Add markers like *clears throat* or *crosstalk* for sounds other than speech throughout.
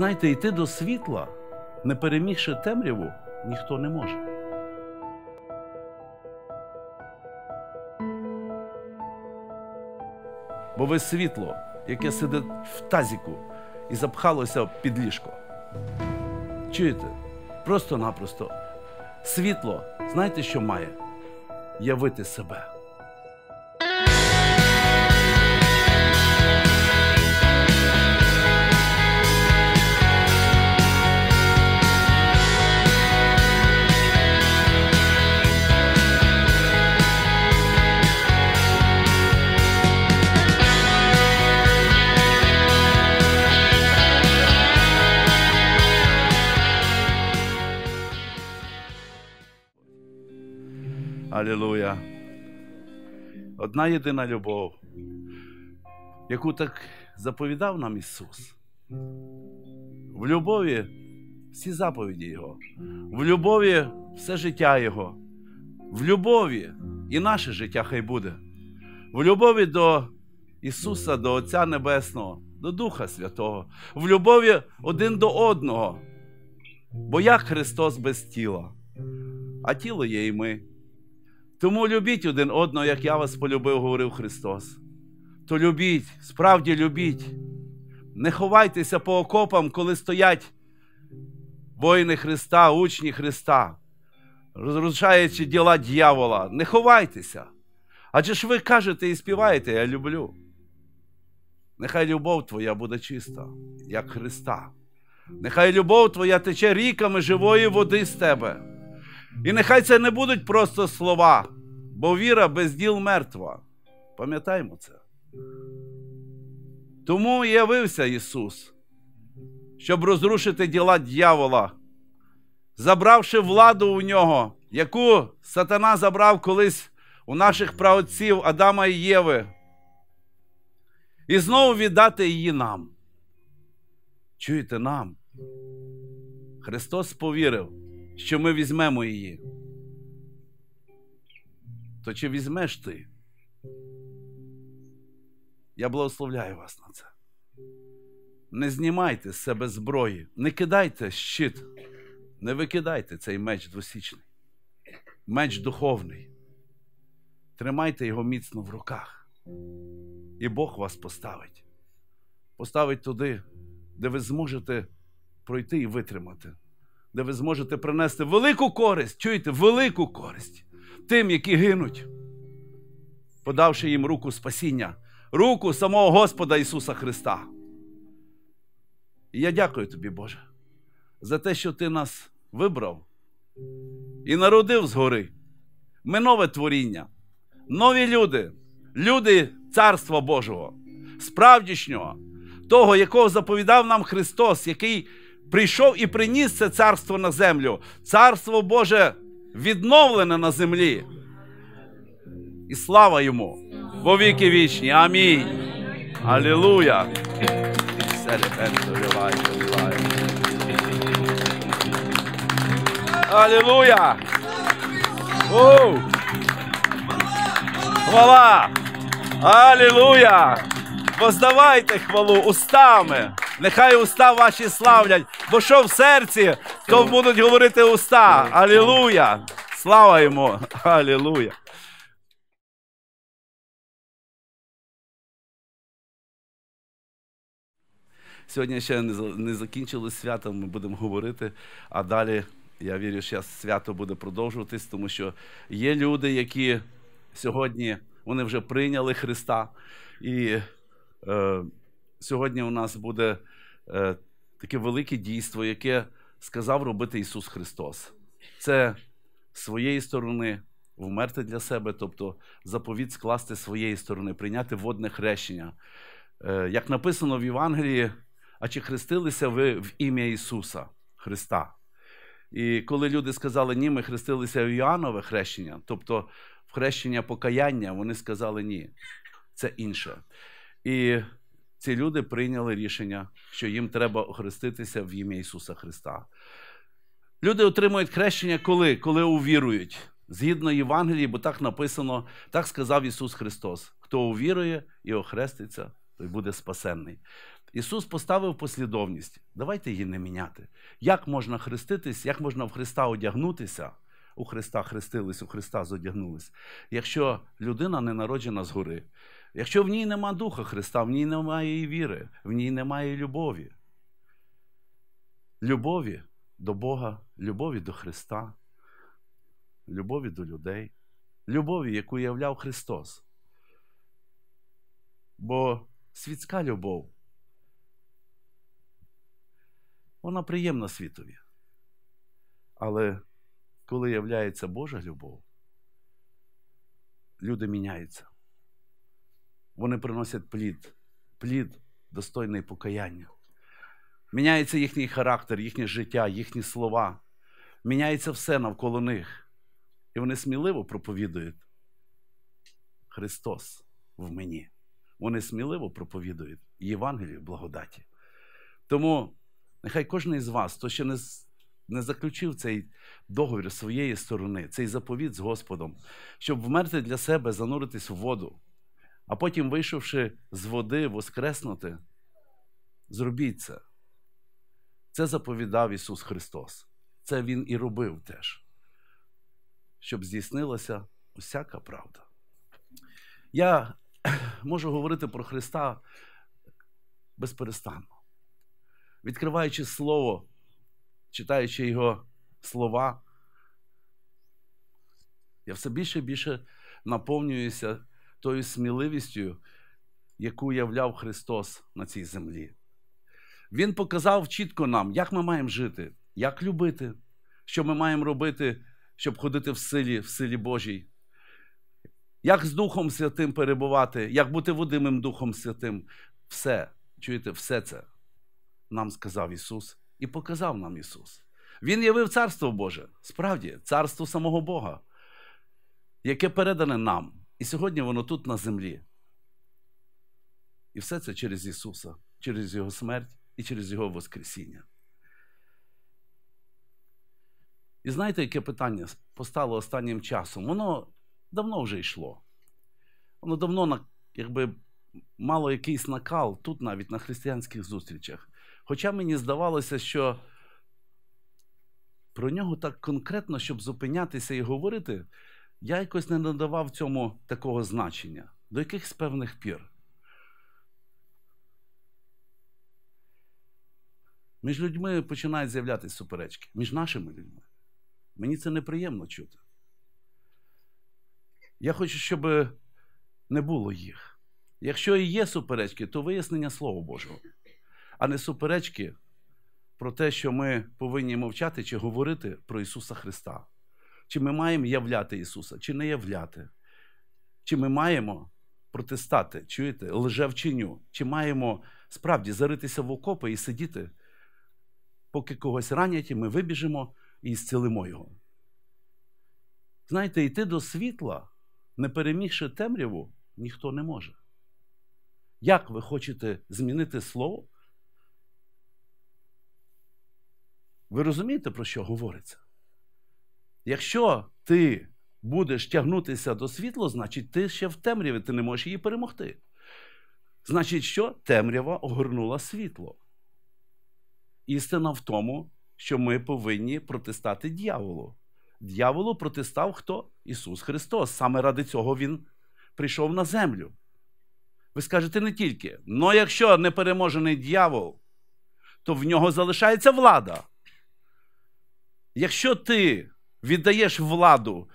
Знаєте, йти до світла, не перемігши темряву, ніхто не може. Бо ви світло, яке сидить в тазіку і запхалося під ліжко. Чуєте? Просто-напросто. Світло, знаєте, що має? Явити себе. одна єдина любов, яку так заповідав нам Ісус. В любові всі заповіді Його, в любові все життя Його, в любові і наше життя хай буде, в любові до Ісуса, до Отця Небесного, до Духа Святого, в любові один до одного. Бо як Христос без тіла, а тіло є і ми. Тому любіть один одного, як я вас полюбив, говорив Христос. То любіть, справді любіть. Не ховайтеся по окопам, коли стоять воїни Христа, учні Христа, розрушаючи діла дьявола. Не ховайтеся. Адже ж ви кажете і співаєте, я люблю. Нехай любов Твоя буде чиста, як Христа. Нехай любов Твоя тече ріками живої води з тебе. І нехай це не будуть просто слова, бо віра без діл мертва. Пам'ятаємо це. Тому явився Ісус, щоб розрушити діла дьявола, забравши владу у нього, яку сатана забрав колись у наших праотців Адама і Єви, і знову віддати її нам. Чуєте нам? Христос повірив що ми візьмемо її. То чи візьмеш ти? Я благословляю вас на це. Не знімайте з себе зброї, не кидайте щит, не викидайте цей меч двосічний, меч духовний. Тримайте його міцно в руках, і Бог вас поставить. Поставить туди, де ви зможете пройти і витримати де ви зможете принести велику користь, чуєте, велику користь тим, які гинуть, подавши їм руку спасіння, руку самого Господа Ісуса Христа. І я дякую тобі, Боже, за те, що Ти нас вибрав і народив згори. Ми нове творіння, нові люди, люди Царства Божого, справдішнього, того, якого заповідав нам Христос, який прийшов і приніс це царство на землю. Царство Боже відновлене на землі. І слава йому. Бо віки вічні. Амінь. Алілуя. Алілуя. Хвала! Алілуя! Воздавайте хвалу устами! Нехай уста ваші славлять бо ну що в серці, то будуть говорити уста. Алілуя! Слава йому! Алілуя! Сьогодні ще не закінчилось свято, ми будемо говорити, а далі я вірю, що свято буде продовжуватись, тому що є люди, які сьогодні вони вже прийняли Христа. І е, сьогодні у нас буде е, таке велике дійство, яке сказав робити Ісус Христос. Це з своєї сторони вмерти для себе, тобто заповідь скласти своєї сторони, прийняти водне хрещення. Е, як написано в Євангелії, а чи хрестилися ви в ім'я Ісуса Христа? І коли люди сказали, ні, ми хрестилися в Іоаннове хрещення, тобто в хрещення покаяння, вони сказали ні. Це інше. І ці люди прийняли рішення, що їм треба охреститися в ім'я Ісуса Христа. Люди отримують хрещення коли? Коли увірують. Згідно Євангелії, бо так написано, так сказав Ісус Христос: хто увірує і охреститься, той буде спасенний. Ісус поставив послідовність. Давайте її не міняти. Як можна хреститись, як можна в Христа одягнутися? У Христа хрестились, у Христа зодягнулись. Якщо людина не народжена згори, Якщо в ній нема Духа Христа, в ній немає і віри, в ній немає любові. Любові до Бога, любові до Христа, любові до людей, любові, яку являв Христос. Бо світська любов, вона приємна світові. Але коли являється Божа любов, люди міняються вони приносять плід, плід достойний покаяння. Міняється їхній характер, їхнє життя, їхні слова. Міняється все навколо них. І вони сміливо проповідують. Христос в мені. Вони сміливо проповідують Євангелію благодаті. Тому нехай кожен із вас, хто ще не не заключив цей договір своєї сторони, цей заповіт з Господом, щоб вмерти для себе, зануритись в воду, а потім, вийшовши з води воскреснути, зробіть це. Це заповідав Ісус Христос. Це Він і робив теж, щоб здійснилася усяка правда. Я *clears throat* можу говорити про Христа безперестанно. Відкриваючи Слово, читаючи Його слова, я все більше і більше наповнююся тою сміливістю, яку являв Христос на цій землі. Він показав чітко нам, як ми маємо жити, як любити, що ми маємо робити, щоб ходити в силі, в силі Божій. Як з Духом Святим перебувати, як бути водимим Духом Святим. Все, чуєте, все це нам сказав Ісус і показав нам Ісус. Він явив Царство Боже, справді, царство самого Бога, яке передане нам. І сьогодні воно тут на землі. І все це через Ісуса, через Його смерть і через Його Воскресіння. І знаєте, яке питання постало останнім часом? Воно давно вже йшло. Воно давно якби, мало якийсь накал тут, навіть на християнських зустрічах. Хоча мені здавалося, що про нього так конкретно, щоб зупинятися і говорити, я якось не надавав цьому такого значення, до якихось певних пір. Між людьми починають з'являтися суперечки. Між нашими людьми. Мені це неприємно чути. Я хочу, щоб не було їх. Якщо і є суперечки, то вияснення Слова Божого, а не суперечки про те, що ми повинні мовчати чи говорити про Ісуса Христа. Чи ми маємо являти Ісуса, чи не являти? Чи ми маємо протистати, чуєте, лжевчиню? Чи маємо справді заритися в окопи і сидіти, поки когось ранять, і ми вибіжемо і зцілимо його? Знаєте, йти до світла, не перемігши темряву, ніхто не може. Як ви хочете змінити слово? Ви розумієте, про що говориться? Якщо ти будеш тягнутися до світла, значить ти ще в темряві, ти не можеш її перемогти. Значить, що темрява огорнула світло. Істина в тому, що ми повинні протистати дьяволу. Д'яволу протистав хто? Ісус Христос. Саме ради цього Він прийшов на землю. Ви скажете не тільки, але якщо непереможений дьявол, то в нього залишається влада. Якщо ти віддаєш владу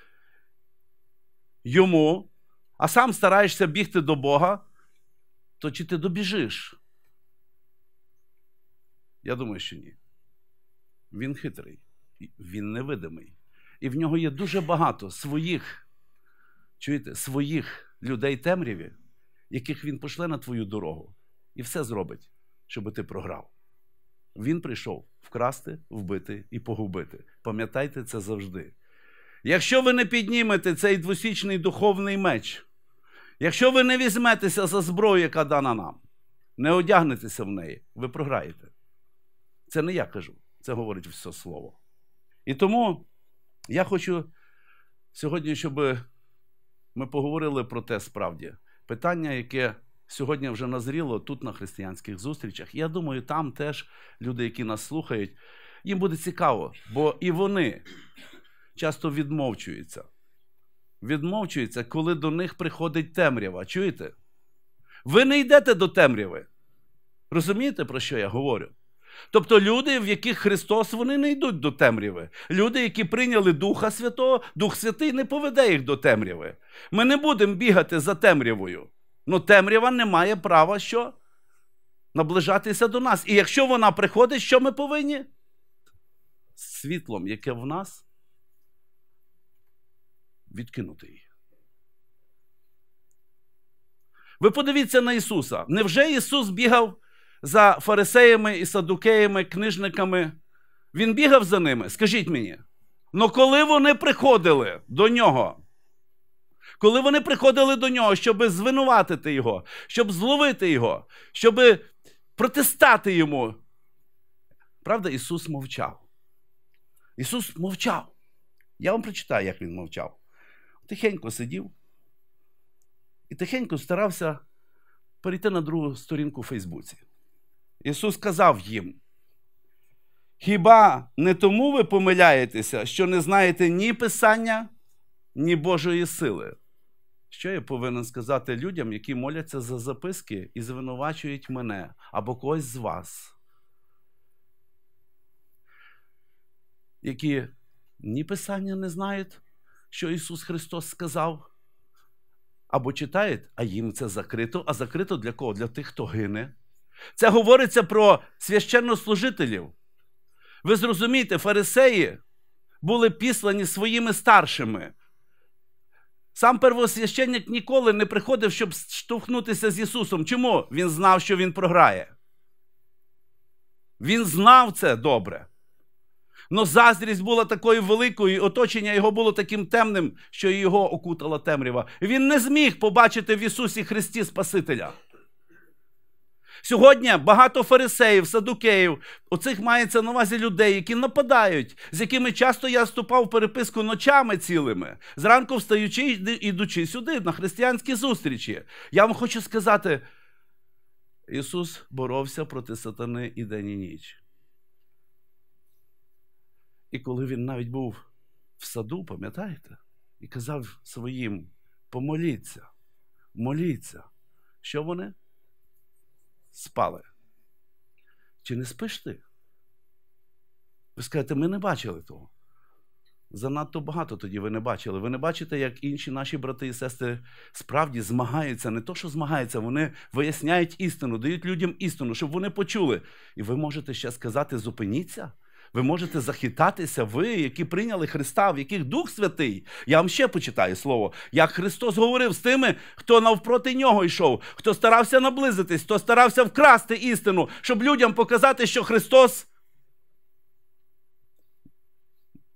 йому, а сам стараєшся бігти до Бога, то чи ти добіжиш? Я думаю, що ні. Він хитрий, він невидимий. І в нього є дуже багато своїх, чуєте, своїх людей темряві, яких він пошле на твою дорогу, і все зробить, щоб ти програв. Він прийшов вкрасти, вбити і погубити. Пам'ятайте це завжди. Якщо ви не піднімете цей двосічний духовний меч, якщо ви не візьметеся за зброю, яка дана нам, не одягнетеся в неї, ви програєте. Це не я кажу, це говорить все слово. І тому я хочу сьогодні, щоб ми поговорили про те справді питання, яке сьогодні вже назріло тут на християнських зустрічах. Я думаю, там теж люди, які нас слухають, їм буде цікаво, бо і вони часто відмовчуються. Відмовчуються, коли до них приходить темрява. Чуєте? Ви не йдете до темряви. Розумієте, про що я говорю? Тобто люди, в яких Христос, вони не йдуть до темряви. Люди, які прийняли Духа Святого, Дух Святий не поведе їх до темряви. Ми не будемо бігати за темрявою. Ну, темрява не має права що наближатися до нас. І якщо вона приходить, що ми повинні? Світлом, яке в нас, відкинути її. Ви подивіться на Ісуса. Невже Ісус бігав за фарисеями і садукеями, книжниками? Він бігав за ними? Скажіть мені. Ну коли вони приходили до нього, коли вони приходили до нього, щоб звинуватити його, щоб зловити його, щоб протистати йому. Правда, Ісус мовчав. Ісус мовчав. Я вам прочитаю, як він мовчав. Тихенько сидів і тихенько старався перейти на другу сторінку у Фейсбуці. Ісус сказав їм: Хіба не тому ви помиляєтеся, що не знаєте ні Писання, ні Божої сили? Що я повинен сказати людям, які моляться за записки і звинувачують мене або когось з вас, які ні Писання не знають, що Ісус Христос сказав, або читають, а їм це закрито. А закрито для кого? Для тих, хто гине. Це говориться про священнослужителів. Ви зрозумієте, фарисеї були післані своїми старшими. Сам первосвященник ніколи не приходив, щоб штовхнутися з Ісусом. Чому? Він знав, що Він програє. Він знав це добре. Но заздрість була такою великою, і оточення його було таким темним, що його окутала темрява. Він не зміг побачити в Ісусі Христі Спасителя. Сьогодні багато фарисеїв, садукеїв, оцих мається на увазі людей, які нападають, з якими часто я вступав в переписку ночами цілими, зранку встаючи і йдучи сюди, на християнські зустрічі. Я вам хочу сказати: Ісус боровся проти сатани і день і ніч. І коли він навіть був в саду, пам'ятаєте, і казав своїм: помоліться, моліться, що вони? спали. Чи не спиш ти? Ви скажете, ми не бачили того. Занадто багато тоді ви не бачили. Ви не бачите, як інші наші брати і сестри справді змагаються, не то, що змагаються, вони виясняють істину, дають людям істину, щоб вони почули. І ви можете ще сказати: зупиніться ви можете захитатися, ви, які прийняли Христа, в яких Дух Святий. Я вам ще почитаю слово, як Христос говорив з тими, хто навпроти нього йшов, хто старався наблизитись, хто старався вкрасти істину, щоб людям показати, що Христос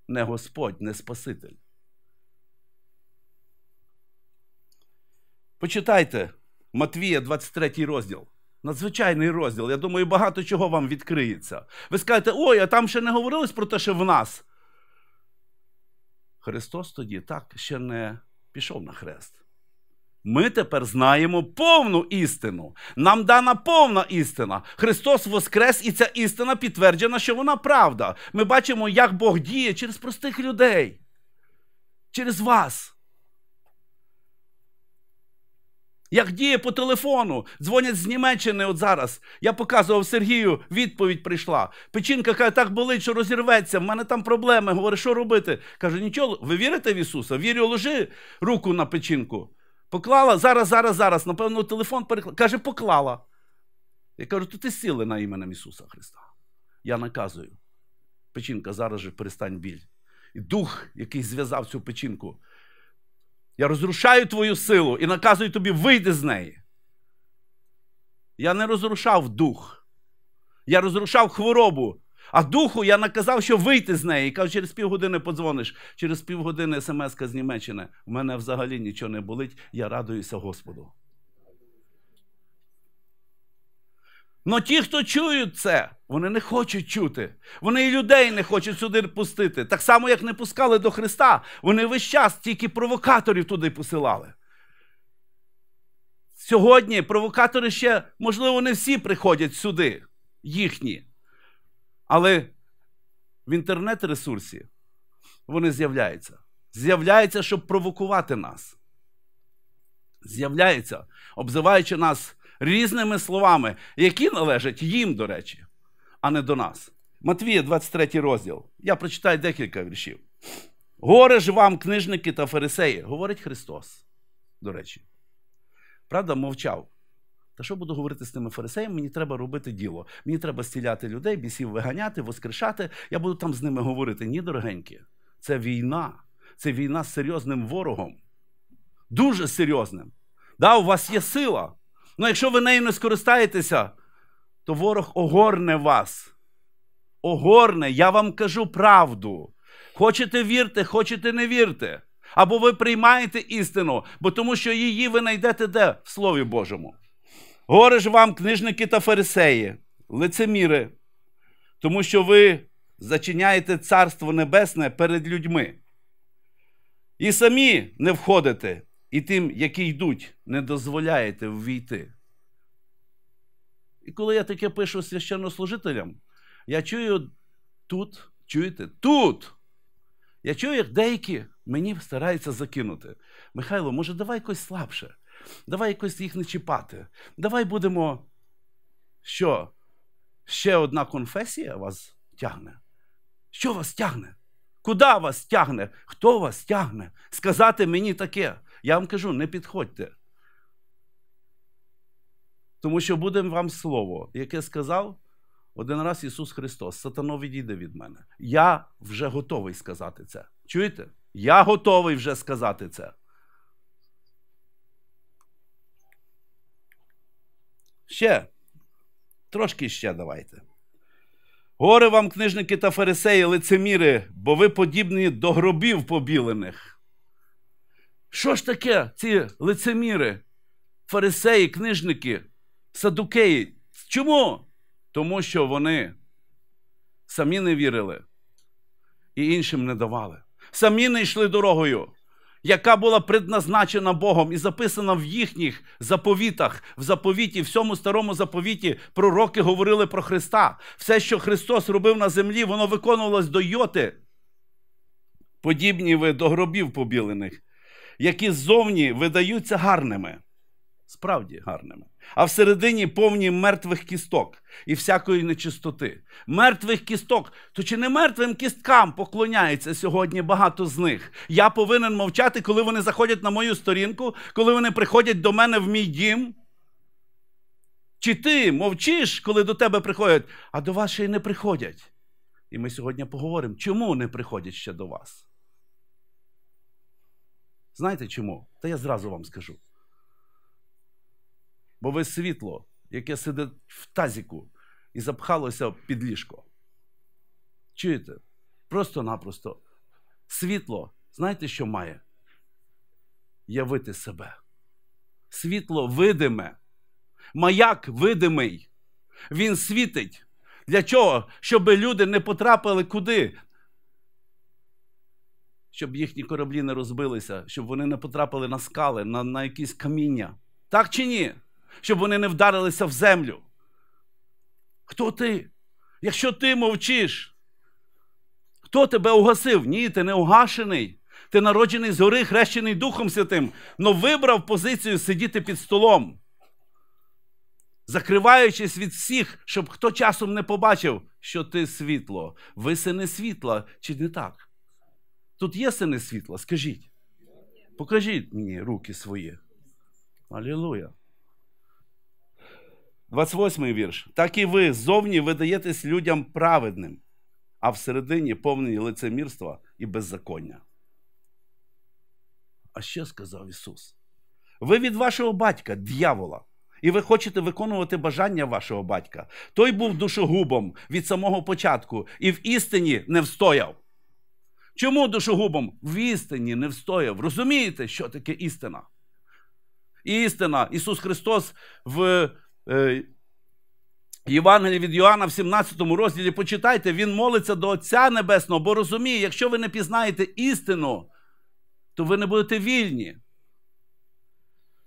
не Господь, не Спаситель. Почитайте Матвія, 23 розділ. Надзвичайний розділ. Я думаю, багато чого вам відкриється. Ви скажете, ой, а там ще не говорилось про те, що в нас. Христос тоді так ще не пішов на хрест. Ми тепер знаємо повну істину. Нам дана повна істина. Христос Воскрес, і ця істина підтверджена, що вона правда. Ми бачимо, як Бог діє через простих людей, через вас. Як діє по телефону, дзвонять з Німеччини от зараз. Я показував Сергію, відповідь прийшла. Печінка каже, так болить, що розірветься, в мене там проблеми. Говорить, що робити? Каже, нічого, ви вірите в Ісуса? Вірю, ложи руку на печінку. Поклала, зараз, зараз, зараз. Напевно, телефон переклала. Каже, поклала. Я кажу, то ти сіли на іменем Ісуса Христа. Я наказую. Печінка, зараз же перестань біль. І дух, який зв'язав цю печінку, я розрушаю твою силу і наказую тобі вийти з неї. Я не розрушав дух. Я розрушав хворобу. А духу я наказав, що вийти з неї. І кажу, через півгодини подзвониш, через півгодини смс-ка з Німеччини. У мене взагалі нічого не болить. Я радуюся Господу. Но ті, хто чують це, вони не хочуть чути. Вони і людей не хочуть сюди пустити. Так само, як не пускали до Христа, вони весь час тільки провокаторів туди посилали. Сьогодні провокатори ще, можливо, не всі приходять сюди, їхні. Але в інтернет-ресурсі вони з'являються. З'являються, щоб провокувати нас. З'являються, обзиваючи нас різними словами, які належать їм, до речі, а не до нас. Матвія, 23 розділ. Я прочитаю декілька віршів. Горе ж вам, книжники та фарисеї, говорить Христос, до речі. Правда, мовчав. Та що буду говорити з тими фарисеями? Мені треба робити діло. Мені треба стіляти людей, бісів виганяти, воскрешати. Я буду там з ними говорити. Ні, дорогенькі, це війна. Це війна з серйозним ворогом. Дуже серйозним. Да, У вас є сила, Ну, якщо ви нею не скористаєтеся, то ворог огорне вас. Огорне, я вам кажу правду. Хочете вірте, хочете не вірте. Або ви приймаєте істину, бо тому що її ви знайдете де? В Слові Божому. Горе ж вам, книжники та фарисеї, лицеміри, тому що ви зачиняєте Царство Небесне перед людьми. І самі не входите, і тим, які йдуть, не дозволяєте ввійти. І коли я таке пишу священнослужителям, я чую тут, чуєте, тут. Я чую, як деякі мені стараються закинути. Михайло, може, давай якось слабше, давай якось їх не чіпати. Давай будемо. Що? Ще одна конфесія вас тягне? Що вас тягне? Куди вас тягне? Хто вас тягне? Сказати мені таке? Я вам кажу, не підходьте. Тому що буде вам слово, яке сказав один раз Ісус Христос: Сатано, відійде від мене. Я вже готовий сказати це. Чуєте? Я готовий вже сказати це. Ще. Трошки ще давайте. Горе вам, книжники та фарисеї, лицеміри, бо ви подібні до гробів побілених. Що ж таке ці лицеміри, фарисеї, книжники, садукеї? Чому? Тому що вони самі не вірили і іншим не давали. Самі не йшли дорогою, яка була предназначена Богом і записана в їхніх заповітах, в заповіті, в всьому старому заповіті пророки говорили про Христа. Все, що Христос робив на землі, воно виконувалось до йоти. Подібні ви до гробів побілених які ззовні видаються гарними, справді гарними, а всередині повні мертвих кісток і всякої нечистоти. Мертвих кісток. То чи не мертвим кісткам поклоняється сьогодні багато з них? Я повинен мовчати, коли вони заходять на мою сторінку, коли вони приходять до мене в мій дім. Чи ти мовчиш, коли до тебе приходять, а до вас ще й не приходять? І ми сьогодні поговоримо, чому не приходять ще до вас? Знаєте чому? Та я зразу вам скажу. Бо ви світло, яке сидить в тазіку і запхалося під ліжко. Чуєте? Просто-напросто. Світло, знаєте, що має? Явити себе. Світло видиме. Маяк видимий. Він світить. Для чого? Щоб люди не потрапили куди? щоб їхні кораблі не розбилися, щоб вони не потрапили на скали, на, на якісь каміння. Так чи ні? Щоб вони не вдарилися в землю. Хто ти? Якщо ти мовчиш, хто тебе угасив? Ні, ти не угашений. Ти народжений згори, хрещений Духом Святим, але вибрав позицію сидіти під столом, закриваючись від всіх, щоб хто часом не побачив, що ти світло. Ви сини світла, чи не так? Тут є сини світла? Скажіть. Покажіть мені руки свої. Алілуя. 28 вірш. Так і ви ззовні видаєтесь людям праведним, а всередині повнені лицемірства і беззаконня. А що сказав Ісус. Ви від вашого батька, дьявола, і ви хочете виконувати бажання вашого батька. Той був душогубом від самого початку і в істині не встояв. Чому душогубом? В істині не встояв. Розумієте, що таке істина? Істина. Ісус Христос в е, Євангелії від Йоанна, в 17 розділі, почитайте, Він молиться до Отця Небесного, бо розуміє, якщо ви не пізнаєте істину, то ви не будете вільні.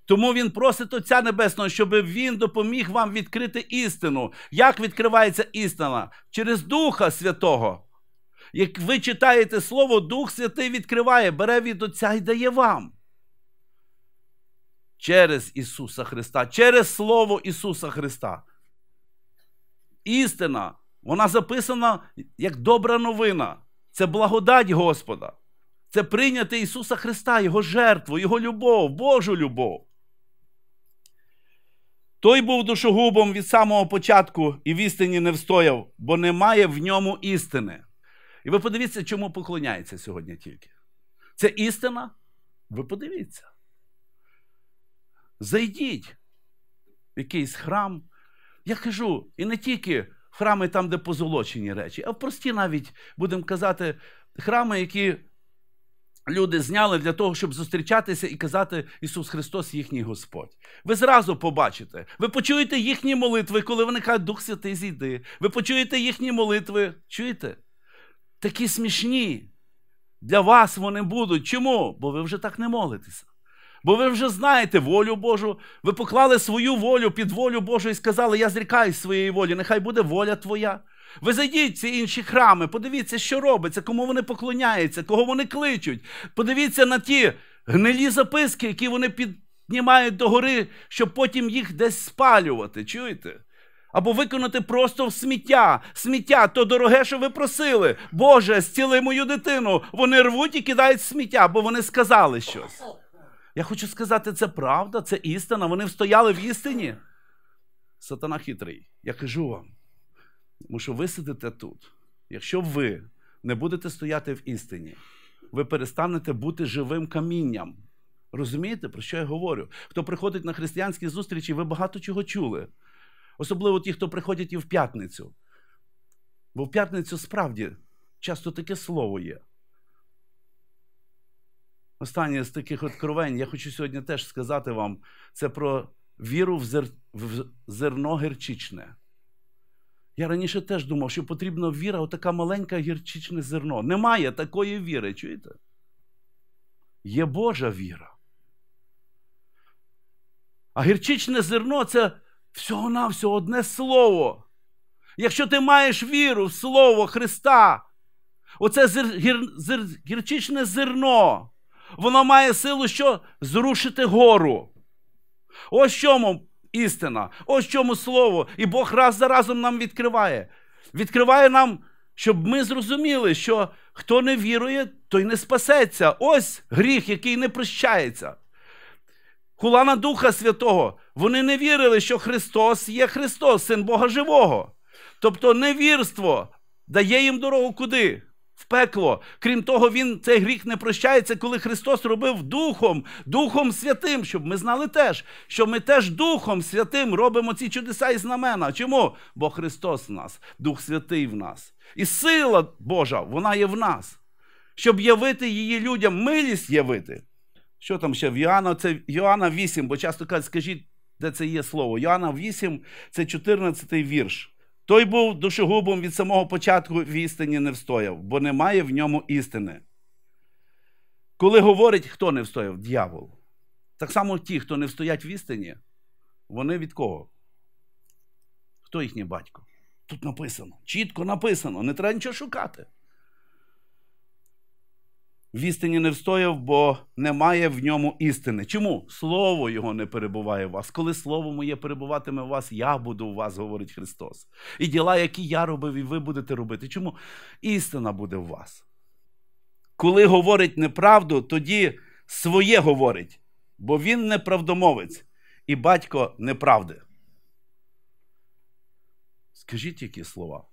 Тому Він просить Отця Небесного, щоб Він допоміг вам відкрити істину. Як відкривається істина? Через Духа Святого. Як ви читаєте Слово, Дух Святий відкриває, бере від Отця і дає вам. Через Ісуса Христа, через Слово Ісуса Христа. Істина, вона записана як добра новина. Це благодать Господа. Це прийняти Ісуса Христа, Його жертву, Його любов, Божу любов. Той був душогубом від самого початку і в істині не встояв, бо немає в ньому істини. І ви подивіться, чому поклоняється сьогодні тільки. Це істина. Ви подивіться. Зайдіть в якийсь храм. Я кажу, і не тільки храми там, де позолочені речі, а в прості навіть, будемо казати, храми, які люди зняли для того, щоб зустрічатися і казати Ісус Христос, їхній Господь. Ви зразу побачите, ви почуєте їхні молитви, коли вони кажуть, Дух Святий зійди. Ви почуєте їхні молитви. Чуєте? такі смішні. Для вас вони будуть. Чому? Бо ви вже так не молитеся. Бо ви вже знаєте волю Божу. Ви поклали свою волю під волю Божу і сказали, я зрікаюсь своєї волі, нехай буде воля твоя. Ви зайдіть в ці інші храми, подивіться, що робиться, кому вони поклоняються, кого вони кличуть. Подивіться на ті гнилі записки, які вони піднімають догори, щоб потім їх десь спалювати. Чуєте? або викинути просто в сміття. Сміття то дороге, що ви просили. Боже, зціли мою дитину. Вони рвуть і кидають сміття, бо вони сказали щось. Я хочу сказати, це правда, це істина. Вони встояли в істині. Сатана хитрий. Я кажу вам, тому що ви сидите тут. Якщо ви не будете стояти в істині, ви перестанете бути живим камінням. Розумієте, про що я говорю? Хто приходить на християнські зустрічі, ви багато чого чули. Особливо ті, хто приходять і в п'ятницю. Бо в п'ятницю справді часто таке слово є. Останнє з таких откровень я хочу сьогодні теж сказати вам це про віру в, зер... в зерно герчичне. Я раніше теж думав, що потрібна віра, отака маленьке гірчичне зерно. Немає такої віри, чуєте? Є Божа віра. А гірчичне зерно це Всього навсього одне слово. Якщо ти маєш віру в Слово Христа, оце зір, гір, зір, гірчичне зерно, воно має силу що зрушити гору. Ось чому істина, ось чому слово. І Бог раз за разом нам відкриває. Відкриває нам, щоб ми зрозуміли, що хто не вірує, той не спасеться. Ось гріх, який не прощається кулана Духа Святого. Вони не вірили, що Христос є Христос, Син Бога Живого. Тобто невірство дає їм дорогу куди? В пекло. Крім того, він цей гріх не прощається, коли Христос робив Духом, Духом Святим, щоб ми знали теж, що ми теж Духом Святим робимо ці чудеса і знамена. Чому? Бо Христос в нас, Дух Святий в нас. І сила Божа, вона є в нас, щоб явити її людям, милість явити. Що там ще? В Йоанна, це Йоанна 8, бо часто кажуть, скажіть, де це є слово. Йоанна 8, це 14 вірш. Той був душогубом від самого початку в істині не встояв, бо немає в ньому істини. Коли говорить, хто не встояв? Д'явол. Так само ті, хто не встоять в істині, вони від кого? Хто їхній батько? Тут написано. Чітко написано, не треба нічого шукати в істині не встояв, бо немає в ньому істини. Чому слово його не перебуває у вас? Коли слово моє перебуватиме в вас, я буду у вас, говорить Христос. І діла, які я робив, і ви будете робити. Чому істина буде в вас? Коли говорить неправду, тоді своє говорить, бо він неправдомовець і батько неправди. Скажіть які слова?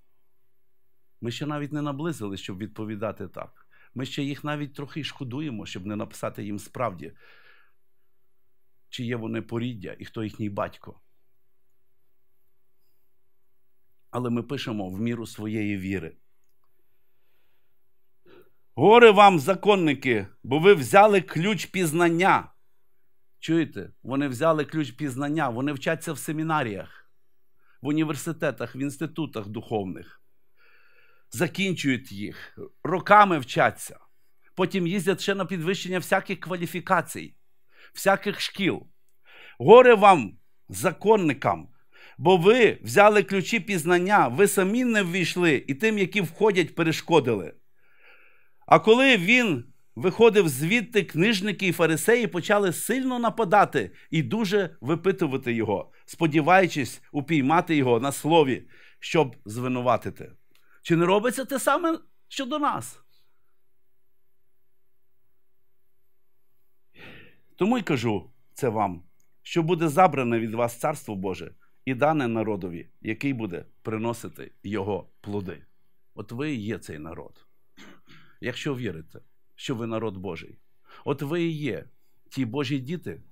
Ми ще навіть не наблизились, щоб відповідати так. Ми ще їх навіть трохи шкодуємо, щоб не написати їм справді, чи є вони поріддя і хто їхній батько. Але ми пишемо в міру своєї віри. Горе вам, законники, бо ви взяли ключ пізнання. Чуєте? Вони взяли ключ пізнання, вони вчаться в семінаріях, в університетах, в інститутах духовних закінчують їх, роками вчаться. Потім їздять ще на підвищення всяких кваліфікацій, всяких шкіл. Горе вам, законникам, бо ви взяли ключі пізнання, ви самі не ввійшли і тим, які входять, перешкодили. А коли він виходив звідти, книжники і фарисеї почали сильно нападати і дуже випитувати його, сподіваючись упіймати його на слові, щоб звинуватити. Чи не робиться те саме щодо нас? Тому й кажу це вам, що буде забране від вас Царство Боже і дане народові, який буде приносити його плоди. От ви і є цей народ. Якщо вірите, що ви народ Божий, от ви і є ті Божі діти,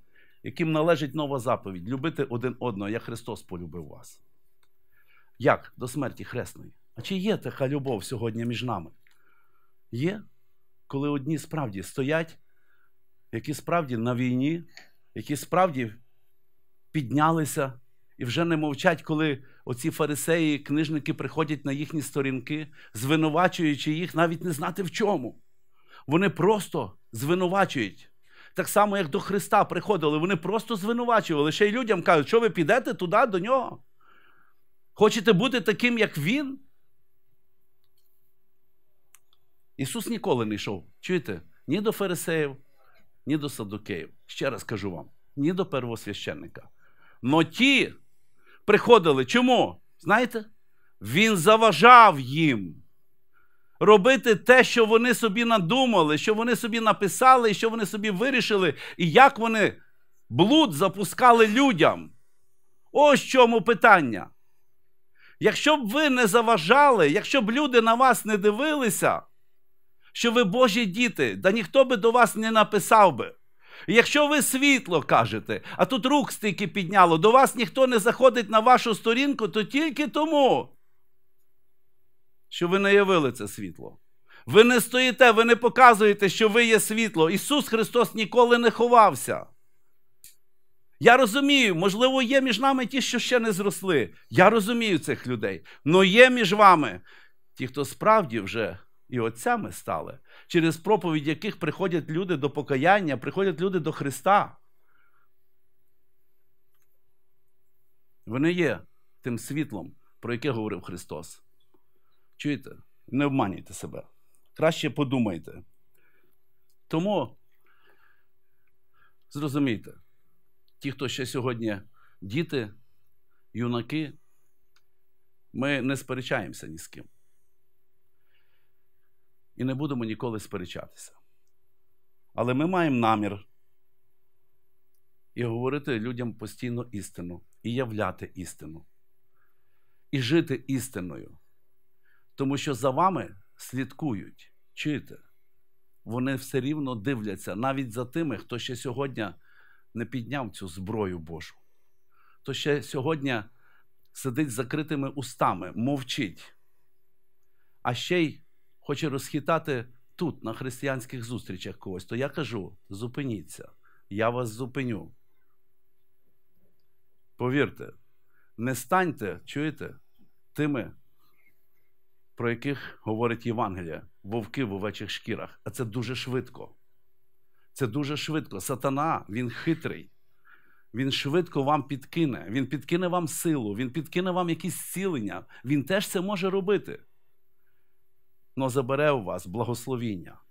яким належить нова заповідь любити один одного, як Христос полюбив вас. Як до смерті Хресної. А чи є така любов сьогодні між нами? Є, коли одні справді стоять, які справді на війні, які справді піднялися і вже не мовчать, коли оці фарисеї, книжники приходять на їхні сторінки, звинувачуючи їх, навіть не знати в чому. Вони просто звинувачують. Так само, як до Христа приходили, вони просто звинувачували. Ще й людям кажуть, що ви підете туди до нього. Хочете бути таким, як Він? Ісус ніколи не йшов. Чуєте, ні до фарисеїв, ні до Садокеїв, Ще раз кажу вам, ні до первосвященника. Но ті приходили. Чому? Знаєте? Він заважав їм робити те, що вони собі надумали, що вони собі написали, що вони собі вирішили, і як вони блуд запускали людям. Ось чому питання. Якщо б ви не заважали, якщо б люди на вас не дивилися, що ви Божі діти, да ніхто би до вас не написав би. Якщо ви світло кажете, а тут рук стільки підняло, до вас ніхто не заходить на вашу сторінку, то тільки тому, що ви наявили це світло. Ви не стоїте, ви не показуєте, що ви є світло. Ісус Христос ніколи не ховався. Я розумію, можливо, є між нами ті, що ще не зросли. Я розумію цих людей. але є між вами ті, хто справді вже і отцями стали, через проповідь яких приходять люди до покаяння, приходять люди до Христа. Вони є тим світлом, про яке говорив Христос. Чуєте? Не обманюйте себе. Краще подумайте. Тому зрозумійте, ті, хто ще сьогодні діти, юнаки, ми не сперечаємося ні з ким і не будемо ніколи сперечатися. Але ми маємо намір і говорити людям постійно істину, і являти істину, і жити істиною. Тому що за вами слідкують, чуєте, вони все рівно дивляться навіть за тими, хто ще сьогодні не підняв цю зброю Божу, хто ще сьогодні сидить з закритими устами, мовчить, а ще й хоче розхитати тут, на християнських зустрічах когось, то я кажу: зупиніться, я вас зупиню. Повірте, не станьте, чуєте, тими, про яких говорить Євангелія, вовки в овечих шкірах. А це дуже швидко. Це дуже швидко. Сатана, він хитрий. Він швидко вам підкине, він підкине вам силу, він підкине вам якісь зцілення. Він теж це може робити но забере у вас благословіння.